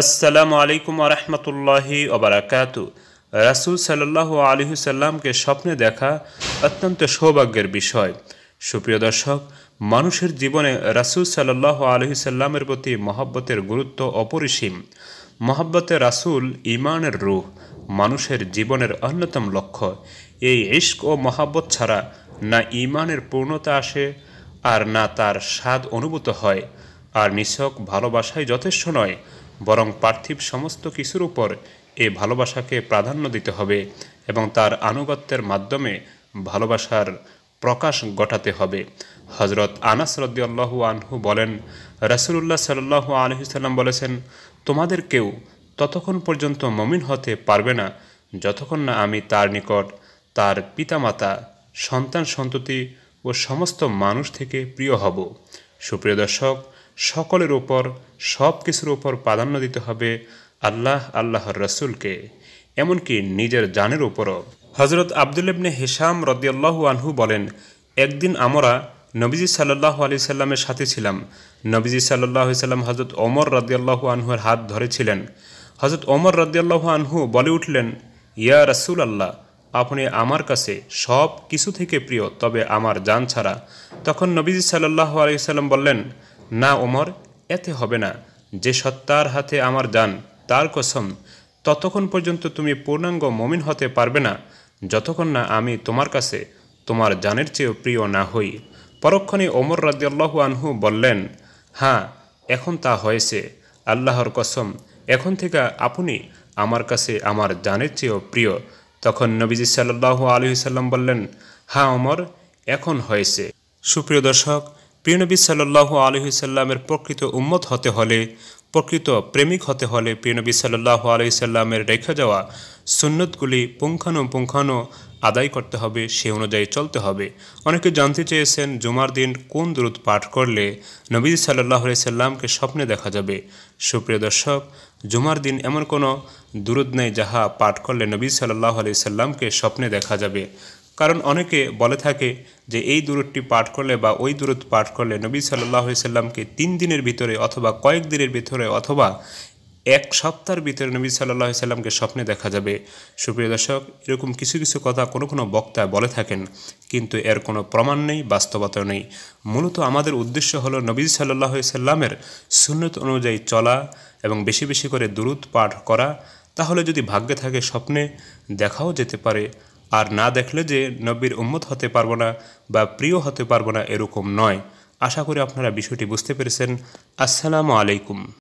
আসসালামু আলাইকুম আরহামতুল্লাহি ওবরাকাত রাসুল সাল্লাহ আলহু সাল্লামকে স্বপ্নে দেখা অত্যন্ত সৌভাগ্যের বিষয় সুপ্রিয় দর্শক মানুষের জীবনে রাসুল সাল্লাহ আলহি সাল্লামের প্রতি মহাব্বতের গুরুত্ব অপরিসীম মহাব্বতে রাসুল ইমানের রূহ মানুষের জীবনের অন্যতম লক্ষ্য এই ইস্ক ও মহাব্বত ছাড়া না ইমানের পূর্ণতা আসে আর না তার স্বাদ অনুভূত হয় আর নিছক ভালোবাসাই যথেষ্ট নয় বরং পার্থিব সমস্ত কিছুর উপর এ ভালোবাসাকে প্রাধান্য দিতে হবে এবং তার আনুগত্যের মাধ্যমে ভালোবাসার প্রকাশ ঘটাতে হবে হজরত আনাস রদ্দিয়াল্লাহু আনহু বলেন রাসুলুল্লাহ সাল্লাহ আলহিসাল্লাম বলেছেন তোমাদের কেউ ততক্ষণ পর্যন্ত মমিন হতে পারবে না যতক্ষণ না আমি তার নিকট তার পিতামাতা সন্তান সন্ততি ও সমস্ত মানুষ থেকে প্রিয় হব সুপ্রিয় দর্শক সকলের ওপর সব কিছুর ওপর প্রাধান্য দিতে হবে আল্লাহ আল্লাহর রসুলকে এমনকি নিজের জানের ওপরও হজরত আবদুল হেসাম রদিয়াল্লাহ আনহু বলেন একদিন আমরা নবীজি সাল্লাহ আলি সাল্লামের সাথে ছিলাম নবীজি সাল্লাহ সাল্লাম হজরত ওমর রদিয়াল্লাহু আনহুর হাত ধরেছিলেন হজরত ওমর রদিয়াল্লাহু আনহু বলে উঠলেন ইয়া রসুল আল্লাহ আপনি আমার কাছে সব কিছু থেকে প্রিয় তবে আমার যান ছাড়া তখন নবীজি সাল্লাহ আলি সাল্লাম বললেন না ওমর এতে হবে না যে সত্তার হাতে আমার যান তার কসম ততক্ষণ পর্যন্ত তুমি পূর্ণাঙ্গ মমিন হতে পারবে না যতক্ষণ না আমি তোমার কাছে তোমার জানের চেয়েও প্রিয় না হই পরক্ষণে ওমর রাজ্লাহু আনহু বললেন হ্যাঁ এখন তা হয়েছে আল্লাহর কসম এখন থেকে আপনি আমার কাছে আমার জানের চেয়েও প্রিয় তখন নবীজি সাল্লাহু আলহিসাল্লাম বললেন হ্যাঁ ওমর এখন হয়েছে সুপ্রিয় দর্শক প্রিয়নবী সাল্লাহু আলহিসাল্লামের প্রকৃত উম্মত হতে হলে প্রকৃত প্রেমিক হতে হলে প্রিয়নবী সাল্লাহু আলহিসাল্লামের রেখে যাওয়া সুন্নতগুলি পুঙ্খানুপুঙ্খানু আদায় করতে হবে সে অনুযায়ী চলতে হবে অনেকে জানতে চেয়েছেন জুমার দিন কোন দূরত পাঠ করলে নবী সাল্লাহ সাল্লামকে স্বপ্নে দেখা যাবে সুপ্রিয় দর্শক জুমার দিন এমন কোনো দূরত নেই যাহা পাঠ করলে নবী সাল্লাহ আলি সাল্লামকে স্বপ্নে দেখা যাবে কারণ অনেকে বলে থাকে যে এই দূরতটি পাঠ করলে বা ওই দূরত পাঠ করলে নবী সাল্লাহ সাল্লামকে তিন দিনের ভিতরে অথবা কয়েক দিনের ভিতরে অথবা এক সপ্তাহের ভিতরে নবী সাল্লাহ সাল্লামকে স্বপ্নে দেখা যাবে সুপ্রিয় দর্শক এরকম কিছু কিছু কথা কোনো কোনো বক্তা বলে থাকেন কিন্তু এর কোনো প্রমাণ নেই বাস্তবতা নেই মূলত আমাদের উদ্দেশ্য হলো নবী সাল্লাহ সাল্লামের সুন্নত অনুযায়ী চলা এবং বেশি বেশি করে দূরত পাঠ করা তাহলে যদি ভাগ্যে থাকে স্বপ্নে দেখাও যেতে পারে আর না দেখলে যে নব্বীর উম্মত হতে পারবো না বা প্রিয় হতে পারবো না এরকম নয় আশা করি আপনারা বিষয়টি বুঝতে পেরেছেন আসসালামু আলাইকুম